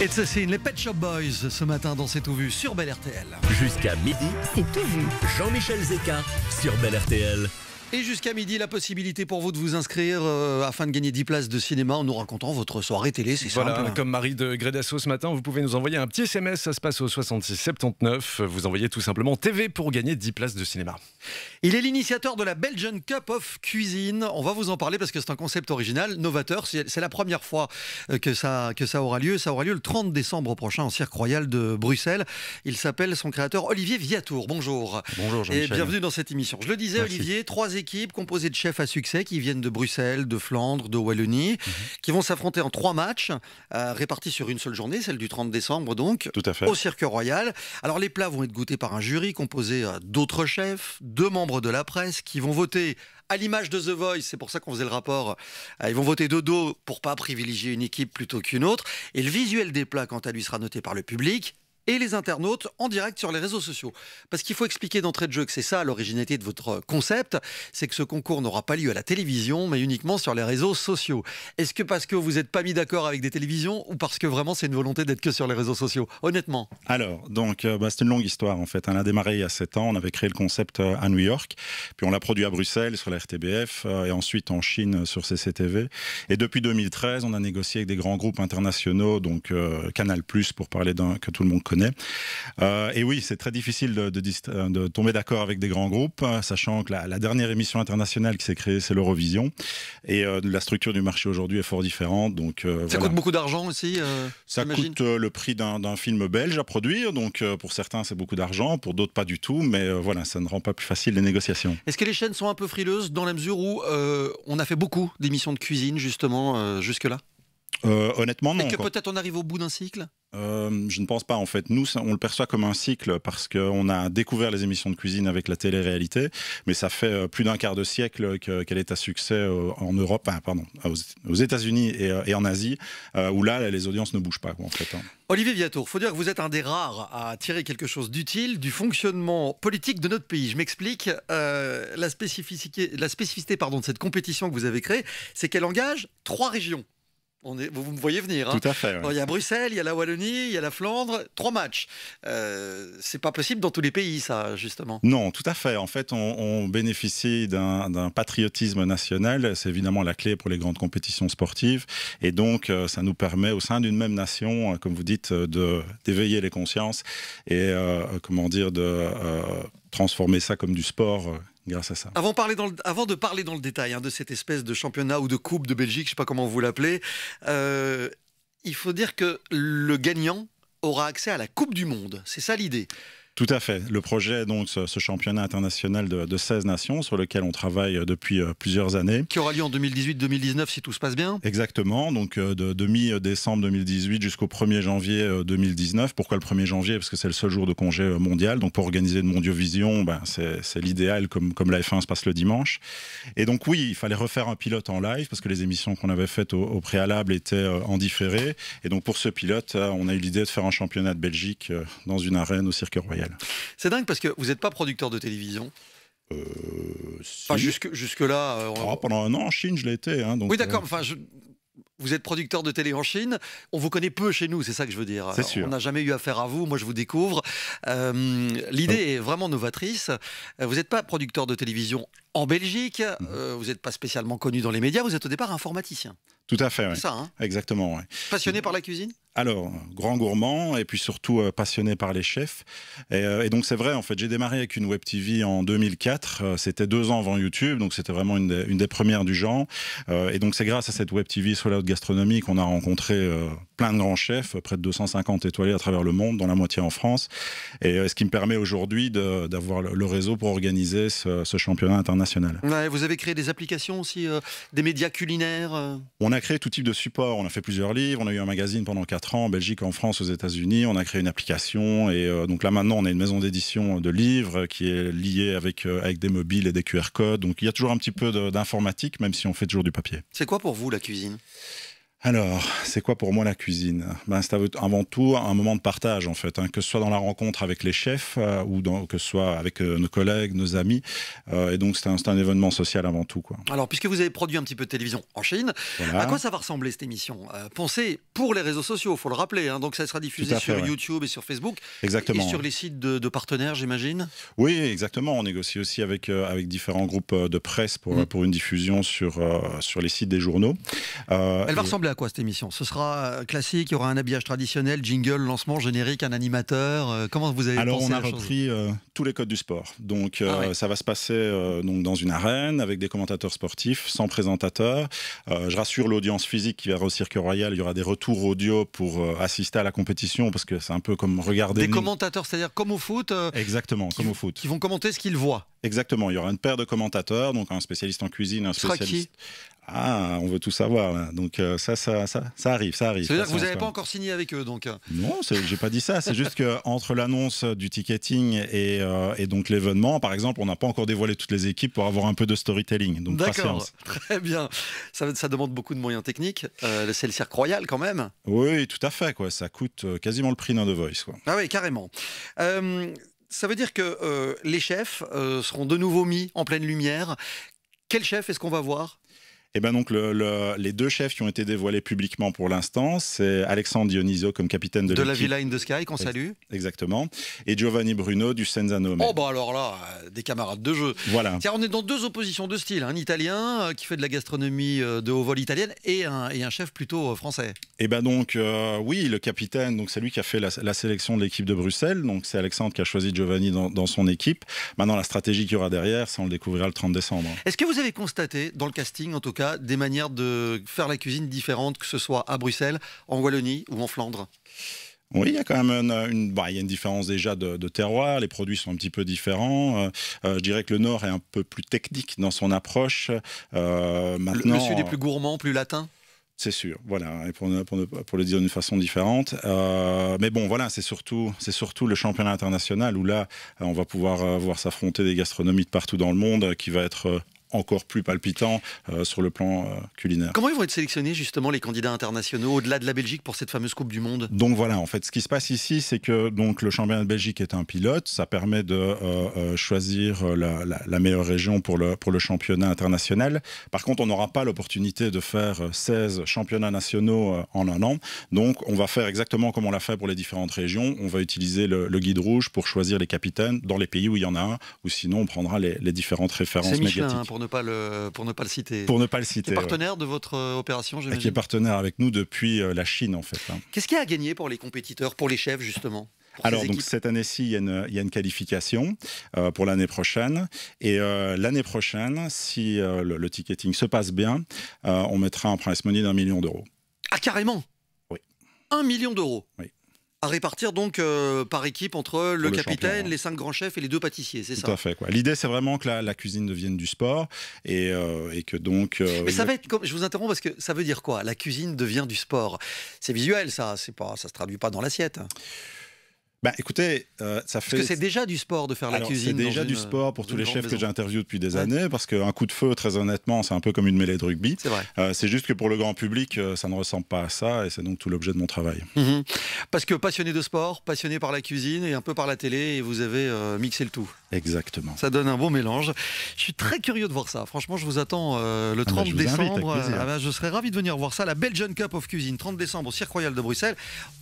Et ça les Pet Shop Boys, ce matin dans cette Tout Vu sur BellRTL. RTL. Jusqu'à midi, c'est Tout Vu. Jean-Michel Zeka sur BellRTL. RTL. Et jusqu'à midi, la possibilité pour vous de vous inscrire euh, afin de gagner 10 places de cinéma en nous racontant votre soirée télé, c'est voilà, Comme Marie de Grédasso ce matin, vous pouvez nous envoyer un petit SMS, ça se passe au 66 79. Vous envoyez tout simplement TV pour gagner 10 places de cinéma. Il est l'initiateur de la Belgian Cup of Cuisine. On va vous en parler parce que c'est un concept original, novateur. C'est la première fois euh, que ça, que ça aura lieu. Ça aura lieu le 30 décembre prochain en Cirque Royal de Bruxelles. Il s'appelle son créateur Olivier Viatour. Bonjour. Bonjour Jean-Michel. Et bienvenue dans cette émission. Je le disais, Olivier, trois équipes équipe composée de chefs à succès qui viennent de Bruxelles, de Flandre, de Wallonie, mhm. qui vont s'affronter en trois matchs euh, répartis sur une seule journée, celle du 30 décembre donc, au Cirque Royal. Alors les plats vont être goûtés par un jury composé euh, d'autres chefs, deux membres de la presse qui vont voter à l'image de The Voice, c'est pour ça qu'on faisait le rapport. Euh, ils vont voter de dos pour pas privilégier une équipe plutôt qu'une autre. Et le visuel des plats, quant à lui, sera noté par le public et les internautes en direct sur les réseaux sociaux. Parce qu'il faut expliquer d'entrée de jeu que c'est ça l'originalité de votre euh, concept, c'est que ce concours n'aura pas lieu à la télévision, mais uniquement sur les réseaux sociaux. Est-ce que parce que vous n'êtes pas mis d'accord avec des télévisions ou parce que vraiment c'est une volonté d'être que sur les réseaux sociaux Honnêtement. Alors, donc, euh, bah, c'est une longue histoire en fait. On a démarré il y a 7 ans, on avait créé le concept euh, à New York, puis on l'a produit à Bruxelles sur la RTBF et ensuite en Chine sur CCTV. Et depuis 2013, on a négocié avec des grands groupes internationaux, donc Canal pour parler d'un que tout le monde connaît euh, et oui, c'est très difficile euh, de, tomber d'accord avec des grands groupes, hein, sachant que la, dernière émission internationale qui s'est créée, c'est l'Eurovision. Et euh, la structure du marché aujourd'hui est fort différente. Donc, ça coûte beaucoup d'argent aussi Ça coûte le prix d'un film belge à produire. Donc pour certains, c'est beaucoup d'argent, pour d'autres, pas du tout. Mais voilà, ça ne rend pas plus facile les négociations. Est-ce que les chaînes sont un peu frileuses dans la mesure où on a fait beaucoup d'émissions de cuisine, justement, jusque-là euh, honnêtement, non. Et que peut-être on arrive au bout d'un cycle euh, je ne pense pas en fait. Nous, on le perçoit comme un cycle parce qu'on a découvert les émissions de cuisine avec la télé-réalité, mais ça fait euh, plus d'un quart de siècle qu'elle est à succès en Europe, pardon, aux États-Unis et, en Asie, où là, les audiences ne bougent pas. en hein. Olivier Viatour, faut dire que vous êtes un des rares à tirer quelque chose d'utile du fonctionnement politique de notre pays. Je m'explique. la spécificité, de cette compétition que vous avez créée, c'est qu'elle engage trois régions vous me voyez venir. Hein. Il y a Bruxelles, il y a la Wallonie, il y a la Flandre, trois matchs. Euh, c'est pas possible dans tous les pays, ça, justement. Non, tout à fait. En fait, on, bénéficie d'un patriotisme national. C'est évidemment la clé pour les grandes compétitions sportives. Et donc, euh, ça nous permet, au sein d'une même nation, euh, comme vous dites, euh, d'éveiller les consciences et, comment dire, de transformer ça comme du sport grâce à ça. Avant, parler avant de parler dans le détail hein, de cette espèce de championnat ou de coupe de Belgique, je ne sais pas comment vous l'appelez, euh, il faut dire que le gagnant aura accès à la Coupe du Monde. C'est ça l'idée. Tout à fait. Le projet, donc, ce, championnat international de, 16 nations sur lequel on travaille euh, depuis euh, plusieurs années. Qui aura lieu en 2018-2019 si tout se passe bien Exactement. Donc, euh, de, de mi-décembre 2018 jusqu'au 1er janvier 2019. Pourquoi le 1er janvier Parce que c'est le seul jour de congé mondial. Donc, pour organiser une Mondiovision, ben, c'est l'idéal comme, comme la F1 se passe le dimanche. Et donc, oui, il fallait refaire un pilote en live parce que les émissions qu'on avait faites au, préalable étaient en différé. Et donc, pour ce pilote, on a eu l'idée de faire un championnat de Belgique dans une arène au Cirque Royal. C'est dingue parce que vous n'êtes pas producteur de télévision. Euh, jusque, là. Euh, ah, pendant un an en Chine, je l'étais. Hein, oui, euh, d'accord. Enfin, Vous êtes producteur de télé en Chine. On vous connaît peu chez nous, c'est ça que je veux dire. Sûr. On n'a jamais eu affaire à vous. Moi, je vous découvre. L'idée est vraiment novatrice. Vous n'êtes pas producteur de télévision en Belgique. Mm. Euh, vous n'êtes pas spécialement connu dans les médias, vous êtes au départ informaticien. Tout à fait, oui. Ça, hein Exactement, oui. Passionné par la cuisine alors, grand gourmand et puis surtout euh, passionné par les chefs. Euh, et, donc c'est vrai, en fait, j'ai démarré avec une web TV en 2004. c'était deux ans avant YouTube, donc c'était vraiment une des, une des, premières du genre. et donc c'est grâce à cette web TV sur la haute gastronomie qu'on a rencontré plein de grands chefs, près de 250 étoilés à travers le monde, dont la moitié en France. Et euh, ce qui me permet aujourd'hui d'avoir le réseau pour organiser ce, championnat international. vous avez créé des applications aussi, euh, des médias culinaires euh On a créé tout type de support. On a fait plusieurs livres, on a eu un magazine pendant 4 ans en Belgique, en France, aux États-Unis. On a créé une application. Et donc là maintenant, on a une maison d'édition de livres qui est liée avec, avec des mobiles et des QR codes. Donc il y a toujours un petit peu d'informatique, même si on fait toujours du papier. C'est quoi pour vous la cuisine alors, c'est quoi pour moi la cuisine ben, C'est avant tout un moment de partage, en fait, hein. que ce soit dans la rencontre avec les chefs euh, ou que ce soit avec euh, nos collègues, nos amis. Euh, et donc, c'est un, événement social avant tout. Alors, puisque vous avez produit un petit peu de télévision en Chine, à quoi ça va ressembler cette émission Pensez pour les réseaux sociaux, il faut le rappeler. Hein. donc, ça sera diffusé sur YouTube et sur Facebook. Exactement. Et sur les sites de, partenaires, j'imagine Oui, exactement. On négocie aussi avec, différents groupes de presse mmh. pour, une diffusion sur, sur les sites des journaux. Elle va ressembler à quoi cette émission Ce sera euh, classique, il y aura un habillage traditionnel, jingle, lancement, générique, un animateur. Euh, comment vous avez Alors on a repris euh, tous les codes du sport. Donc ah ça va se passer donc dans une arène avec des commentateurs sportifs, sans présentateur. je rassure l'audience physique qui va au Cirque Royal, il y aura des retours audio pour assister à la compétition parce que c'est un peu comme regarder. Des commentateurs, c'est-à-dire comme au foot. Exactement, comme au foot. Qui vont commenter ce qu'ils voient. Exactement, il y aura une paire de commentateurs, donc un spécialiste en cuisine, un spécialiste. Ah, on veut tout savoir là. Donc euh, ça, ça, ça, ça arrive, ça arrive. cest à dire que vous n'avez pas encore signé avec eux, donc. Euh. Non, j'ai pas dit ça. C'est juste que entre l'annonce du ticketing euh, et, donc l'événement, par exemple, on n'a pas encore dévoilé toutes les équipes pour avoir un peu de storytelling. Donc D'accord, très bien. Ça, ça, demande beaucoup de moyens techniques. c'est le cirque royal quand même. Oui, tout à fait. Quoi. Ça coûte quasiment le prix d'un The Voice. Quoi. Ah oui, carrément. Ça veut dire que euh, les chefs euh, seront de nouveau mis en pleine lumière. Quel chef est-ce qu'on va voir et eh ben donc les deux chefs qui ont été dévoilés publiquement pour l'instant, c'est Alexandre Dionisio comme capitaine de, de la Villa in the Sky qu'on salue. Exactement. Et Giovanni Bruno du Senzano. Oh bah alors là, des camarades de jeu. Voilà. Tiens, on est dans deux oppositions de style, un Italien euh, qui fait de la gastronomie euh, de haut vol italienne et un, et un chef plutôt euh, français. Et eh ben donc oui, le capitaine, donc c'est lui qui a fait la, sélection de l'équipe de Bruxelles. Donc c'est Alexandre qui a choisi Giovanni dans, dans son équipe. Maintenant la stratégie qu'il y aura derrière, ça on le découvrira le 30 décembre. Est-ce que vous avez constaté dans le casting en tout cas des manières de faire la cuisine différente, que ce soit à Bruxelles, en Wallonie ou en Flandre oui, il y a quand même une, bah, il y a une différence déjà de, terroir, les produits sont un petit peu différents. Euh, euh, je dirais que le Nord est un peu plus technique dans son approche. Euh, le, Sud est plus gourmand, plus latin c'est sûr, voilà, et pour, le dire d'une façon différente. mais bon, voilà, c'est surtout, c'est surtout le championnat international où là, on va pouvoir voir s'affronter des gastronomies de partout dans le monde qui va être encore plus palpitant euh, sur le plan euh, culinaire. Comment ils vont être sélectionnés justement les candidats internationaux au-delà de la Belgique pour cette fameuse Coupe du Monde Donc voilà, en fait, ce qui se passe ici, c'est que donc le championnat de Belgique est un pilote, ça permet de euh, choisir la, meilleure région pour le, pour le championnat international. Par contre, on n'aura pas l'opportunité de faire 16 championnats nationaux en un an, donc on va faire exactement comme on l'a fait pour les différentes régions, on va utiliser le, guide rouge pour choisir les capitaines dans les pays où il y en a un, ou sinon on prendra les, différentes références médiatiques pas le, pour ne pas le citer. Pour ne pas le citer. Qui est partenaire de votre euh, opération, j'imagine. Qui est partenaire avec nous depuis euh, la Chine, en fait. Hein. Qu'est-ce qu'il y a à gagner pour les compétiteurs, pour les chefs, justement alors, donc, cette année-ci, il, y, a une qualification euh, pour l'année prochaine. Et l'année prochaine, si le, ticketing se passe bien, on mettra un prince money d'un million d'euros. Ah, carrément Oui. Un million d'euros Oui à répartir donc euh, par équipe entre le, capitaine, hein. les cinq grands chefs et les deux pâtissiers, c'est ça Tout à L'idée, c'est vraiment que la, cuisine devienne du sport et, euh, que donc. Euh, Mais ça va être comme. Je vous interromps parce que ça veut dire quoi La cuisine devient du sport. C'est visuel, ça. C'est pas. Ça se traduit pas dans l'assiette. Hein. Bah, écoutez, euh, ça fait. Parce que c'est déjà du sport de faire la cuisine. C'est déjà du sport pour tous les chefs que j'ai interviewés depuis des années, parce qu'un coup de feu, très honnêtement, c'est un peu comme une mêlée de rugby. C'est vrai. Euh, c'est juste que pour le grand public, euh, ça ne ressemble pas à ça, et c'est donc tout l'objet de mon travail. Mhm. Parce que passionné de sport, passionné par la cuisine et un peu par la télé, et vous avez mixé le tout. Exactement. Ça donne un bon mélange. Je suis très curieux de voir ça. Franchement, je vous attends euh, le 30 ah bah, décembre. Euh, ah bah, je serais ravi de venir voir ça. La Belgian Cup of Cuisine, 30 décembre au Cirque Royal de Bruxelles.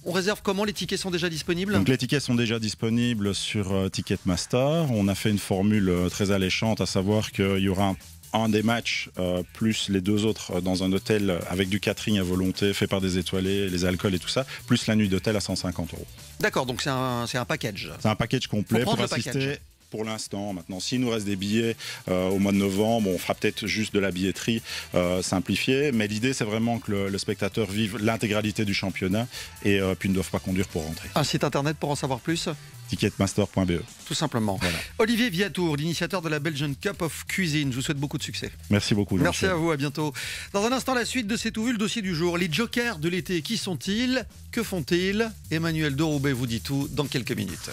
On réserve comment Les tickets sont déjà disponibles Donc les tickets sont déjà disponibles sur euh, Ticketmaster. On a fait une formule très alléchante, à savoir qu'il y aura un des matchs plus les deux autres dans un hôtel avec du catering à volonté fait par des étoilés, les alcools et tout ça, plus la nuit d'hôtel à 150 euros. D'accord, donc c'est un, package. C'est un package complet pour assister pour l'instant. Maintenant, s'il nous reste des billets euh, au mois de novembre, on fera peut-être juste de la billetterie euh, simplifiée. Mais l'idée, c'est vraiment que le, spectateur vive l'intégralité du championnat et euh, puis ne doive pas conduire pour rentrer. Un site internet pour en savoir plus ticketmaster.be. Tout simplement. Olivier Viatour, l'initiateur de la Belgian Cup of Cuisine. Je vous souhaite beaucoup de succès. Merci beaucoup. Merci à vous, à bientôt. Dans un instant, la suite de cet tout vu, le dossier du jour. Les jokers de l'été, qui sont-ils Que font-ils Emmanuel Doroubet vous dit tout dans quelques minutes.